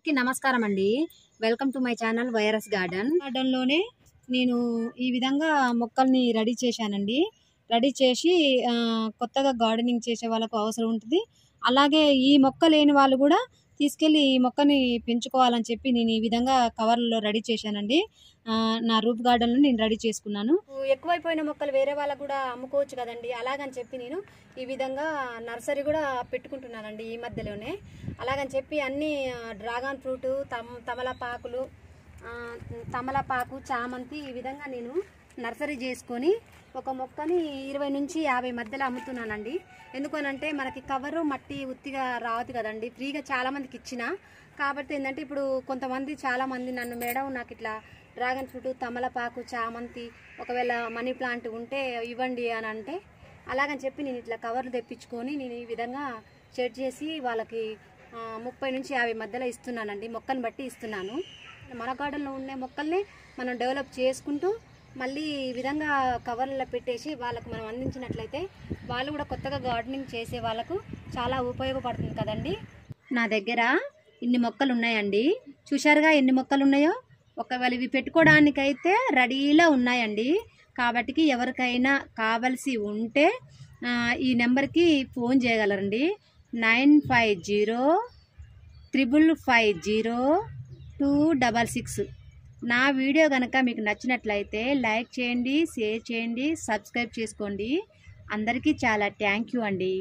అందరికీ నమస్కారం అండి welcome to my channel virus garden గార్డెన్లోనే నేను ఈ విధంగా మొక్కల్ని రెడీ చేశానండి రెడీ చేసి కొత్తగా గార్డెనింగ్ చేసే వాళ్ళకు అవసరం ఉంటుంది అలాగే ఈ మొక్క లేని వాళ్ళు కూడా తీసుకెళ్ళి ఈ మొక్కని పెంచుకోవాలని చెప్పి నేను ఈ విధంగా కవర్లలో రెడీ చేశానండి నా రూప్ గార్డెన్లో నేను రెడీ చేసుకున్నాను ఎక్కువైపోయిన మొక్కలు వేరే వాళ్ళకు కూడా అమ్ముకోవచ్చు కదండి అలాగని చెప్పి నేను ఈ విధంగా నర్సరీ కూడా పెట్టుకుంటున్నానండి ఈ మధ్యలోనే అలాగని చెప్పి అన్ని డ్రాగన్ ఫ్రూట్ తమ తమలపాకులు తమలపాకు చామంతి ఈ విధంగా నేను నర్సరీ చేసుకొని ఒక మొక్కని ఇరవై నుంచి యాభై మధ్యలో అమ్ముతున్నానండి ఎందుకనంటే మనకి కవరు మట్టి ఉత్తిగా రావద్దు కదండి ఫ్రీగా చాలామందికి ఇచ్చిన కాబట్టి ఏంటంటే ఇప్పుడు కొంతమంది చాలామంది నన్ను మేడం నాకు ఇట్లా డ్రాగన్ ఫ్రూట్ తమలపాకు చామంతి ఒకవేళ మనీ ప్లాంట్ ఉంటే ఇవ్వండి అని అంటే అలాగని చెప్పి నేను ఇట్లా కవర్లు తెప్పించుకొని నేను ఈ విధంగా చెట్ చేసి వాళ్ళకి ముప్పై నుంచి యాభై మధ్యలో ఇస్తున్నానండి మొక్కను బట్టి ఇస్తున్నాను మన గార్డెన్లో ఉండే మొక్కల్ని మనం డెవలప్ చేసుకుంటూ మళ్ళీ ఈ విధంగా కవర్లలో పెట్టేసి వాళ్ళకు మనం అందించినట్లయితే వాళ్ళు కూడా కొత్తగా గార్డెనింగ్ చేసే వాళ్ళకు చాలా ఉపయోగపడుతుంది కదండి నా దగ్గర ఇన్ని మొక్కలు ఉన్నాయండి చూశారుగా ఎన్ని మొక్కలు ఉన్నాయో ఒకవేళ ఇవి పెట్టుకోవడానికైతే రెడీలో ఉన్నాయండి కాబట్టి ఎవరికైనా కావలసి ఉంటే ఈ నెంబర్కి ఫోన్ చేయగలరండి nine five zero triple five zero two double six నా వీడియో కనుక మీకు నచ్చినట్లయితే లైక్ చేయండి షేర్ చేయండి సబ్స్క్రైబ్ చేసుకోండి అందరికీ చాలా థ్యాంక్ యూ అండి